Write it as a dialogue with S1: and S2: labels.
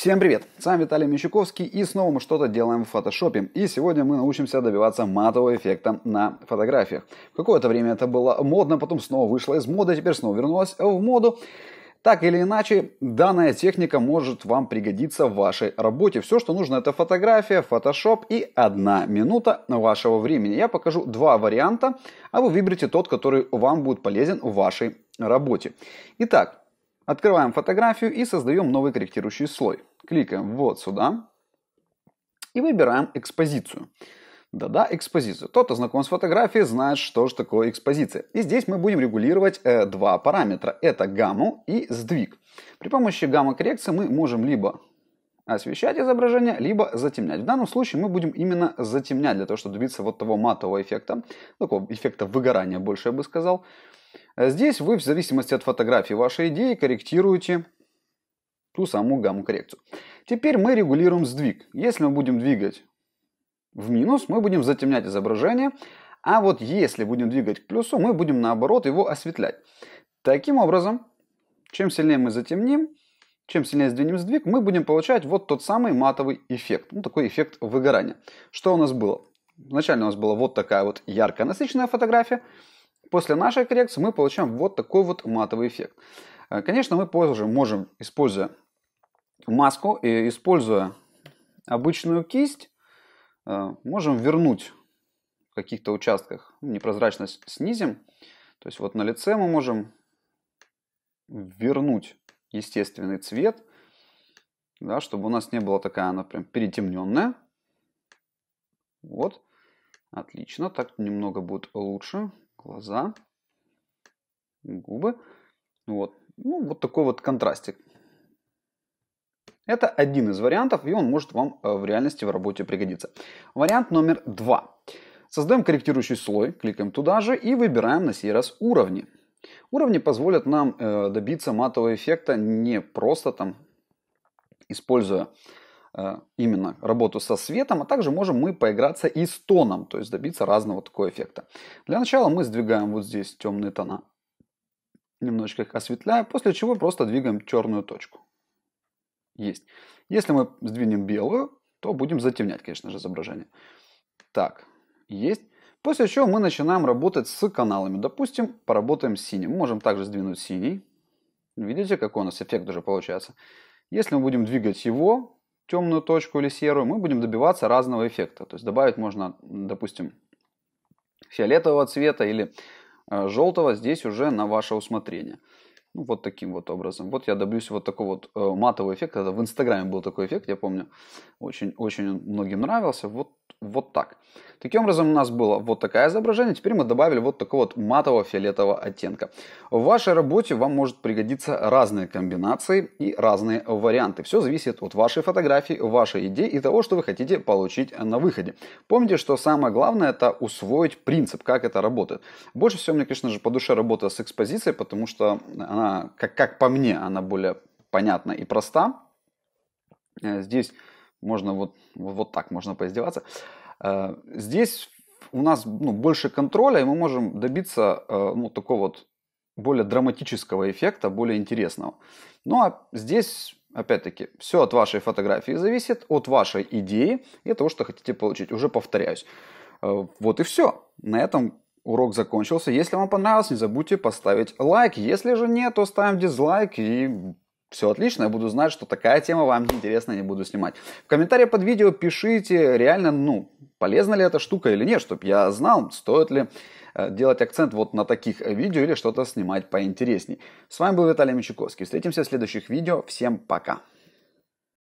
S1: Всем привет! С вами Виталий Мещуковский и снова мы что-то делаем в фотошопе. И сегодня мы научимся добиваться матового эффекта на фотографиях. Какое-то время это было модно, потом снова вышло из моды, теперь снова вернулось в моду. Так или иначе, данная техника может вам пригодиться в вашей работе. Все, что нужно, это фотография, фотошоп и одна минута вашего времени. Я покажу два варианта, а вы выберете тот, который вам будет полезен в вашей работе. Итак, открываем фотографию и создаем новый корректирующий слой кликаем вот сюда и выбираем экспозицию. Да-да, экспозицию. Тот, кто знаком с фотографией, знает, что же такое экспозиция. И здесь мы будем регулировать э, два параметра. Это гамму и сдвиг. При помощи гамма-коррекции мы можем либо освещать изображение, либо затемнять. В данном случае мы будем именно затемнять, для того, чтобы добиться вот того матового эффекта, такого эффекта выгорания больше, я бы сказал. Э, здесь вы, в зависимости от фотографии вашей идеи, корректируете ту саму гамму коррекцию Теперь мы регулируем сдвиг. Если мы будем двигать в минус, мы будем затемнять изображение, а вот если будем двигать к плюсу, мы будем наоборот его осветлять. Таким образом, чем сильнее мы затемним, чем сильнее сдвинем сдвиг, мы будем получать вот тот самый матовый эффект. Ну, такой эффект выгорания. Что у нас было? Вначале у нас была вот такая вот яркая насыщенная фотография. После нашей коррекции мы получаем вот такой вот матовый эффект. Э, конечно, мы позже можем, используя маску, и, используя обычную кисть, э, можем вернуть в каких-то участках. Непрозрачность снизим. То есть вот на лице мы можем вернуть естественный цвет, да, чтобы у нас не было такая она прям перетемненная. Вот. Отлично. Так немного будет лучше. Глаза, губы. Вот. Ну, вот такой вот контрастик. Это один из вариантов, и он может вам э, в реальности в работе пригодиться. Вариант номер два. Создаем корректирующий слой, кликаем туда же и выбираем на сей раз уровни. Уровни позволят нам э, добиться матового эффекта не просто там, используя э, именно работу со светом, а также можем мы поиграться и с тоном, то есть добиться разного такого эффекта. Для начала мы сдвигаем вот здесь темные тона, немножечко их осветляя, после чего просто двигаем черную точку. Есть. Если мы сдвинем белую, то будем затемнять, конечно же, изображение. Так, есть. После чего мы начинаем работать с каналами. Допустим, поработаем с синим. можем также сдвинуть синий. Видите, какой у нас эффект уже получается. Если мы будем двигать его, темную точку или серую, мы будем добиваться разного эффекта. То есть добавить можно, допустим, фиолетового цвета или э, желтого здесь уже на ваше усмотрение. Ну, вот таким вот образом. Вот я добьюсь вот такого вот э, матового эффекта. Это в Инстаграме был такой эффект, я помню. Очень, очень он многим нравился. Вот вот так. Таким образом у нас было вот такое изображение, теперь мы добавили вот такого вот матового фиолетового оттенка. В вашей работе вам может пригодиться разные комбинации и разные варианты. Все зависит от вашей фотографии, вашей идеи и того, что вы хотите получить на выходе. Помните, что самое главное это усвоить принцип, как это работает. Больше всего мне, конечно же, по душе работа с экспозицией, потому что она, как, как по мне, она более понятна и проста. Э, здесь можно вот, вот так, можно поиздеваться. Э, здесь у нас ну, больше контроля, и мы можем добиться э, ну, такого вот более драматического эффекта, более интересного. Ну а здесь, опять-таки, все от вашей фотографии зависит, от вашей идеи и от того, что хотите получить. Уже повторяюсь. Э, вот и все. На этом урок закончился. Если вам понравилось, не забудьте поставить лайк. Если же нет, то ставим дизлайк и все отлично, я буду знать, что такая тема вам интересна, не буду снимать. В комментариях под видео пишите реально, ну, полезна ли эта штука или нет, чтобы я знал, стоит ли э, делать акцент вот на таких видео или что-то снимать поинтересней. С вами был Виталий Мичуковский. Встретимся в следующих видео. Всем пока.